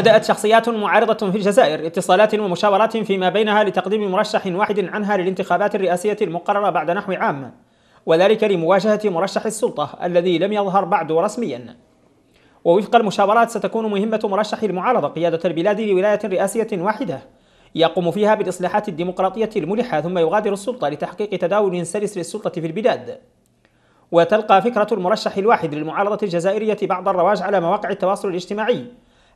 بدأت شخصيات معارضة في الجزائر اتصالات ومشاورات فيما بينها لتقديم مرشح واحد عنها للانتخابات الرئاسية المقررة بعد نحو عام وذلك لمواجهة مرشح السلطة الذي لم يظهر بعد رسميا ووفق المشاورات ستكون مهمة مرشح المعارضة قيادة البلاد لولاية رئاسية واحدة يقوم فيها بالإصلاحات الديمقراطية الملحة ثم يغادر السلطة لتحقيق تداول سلس للسلطة في البلاد وتلقى فكرة المرشح الواحد للمعارضة الجزائرية بعض الرواج على مواقع التواصل الاجتماعي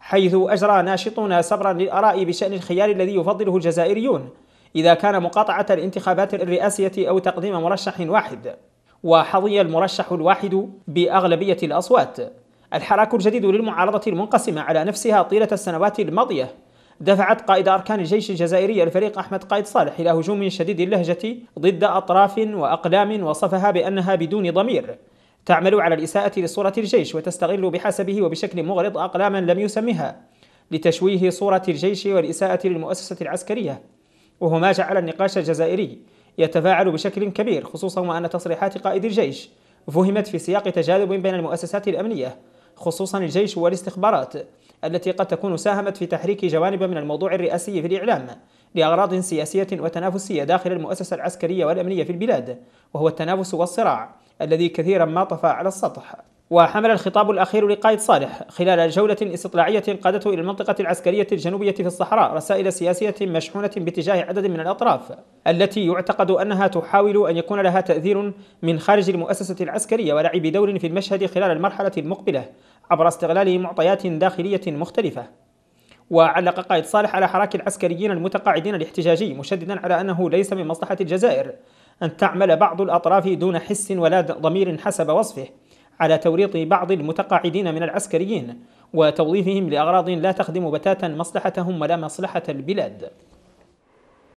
حيث أجرى ناشطون صبرا للآراء بشأن الخيار الذي يفضله الجزائريون إذا كان مقاطعة الانتخابات الرئاسية أو تقديم مرشح واحد وحظي المرشح الواحد بأغلبية الأصوات الحراك الجديد للمعارضة المنقسمة على نفسها طيلة السنوات الماضية دفعت قائد أركان الجيش الجزائري الفريق أحمد قائد صالح إلى هجوم شديد اللهجة ضد أطراف وأقلام وصفها بأنها بدون ضمير تعمل على الإساءة لصورة الجيش وتستغل بحسبه وبشكل مغرض أقلاما لم يسمها لتشويه صورة الجيش والإساءة للمؤسسة العسكرية وهو ما جعل النقاش الجزائري يتفاعل بشكل كبير خصوصا وأن تصريحات قائد الجيش فهمت في سياق تجاذب بين المؤسسات الأمنية خصوصا الجيش والاستخبارات التي قد تكون ساهمت في تحريك جوانب من الموضوع الرئاسي في الإعلام لأغراض سياسية وتنافسية داخل المؤسسة العسكرية والأمنية في البلاد وهو التنافس والصراع الذي كثيرا ما طفى على السطح وحمل الخطاب الأخير لقائد صالح خلال جولة استطلاعية قادته إلى المنطقة العسكرية الجنوبية في الصحراء رسائل سياسية مشحونة باتجاه عدد من الأطراف التي يعتقد أنها تحاول أن يكون لها تأثير من خارج المؤسسة العسكرية ولعب دور في المشهد خلال المرحلة المقبلة عبر استغلال معطيات داخلية مختلفة وعلق قائد صالح على حراك العسكريين المتقاعدين الاحتجاجي مشددا على أنه ليس من مصلحة الجزائر أن تعمل بعض الأطراف دون حس ولا ضمير حسب وصفه على توريط بعض المتقاعدين من العسكريين وتوظيفهم لأغراض لا تخدم بتاتا مصلحتهم ولا مصلحة البلاد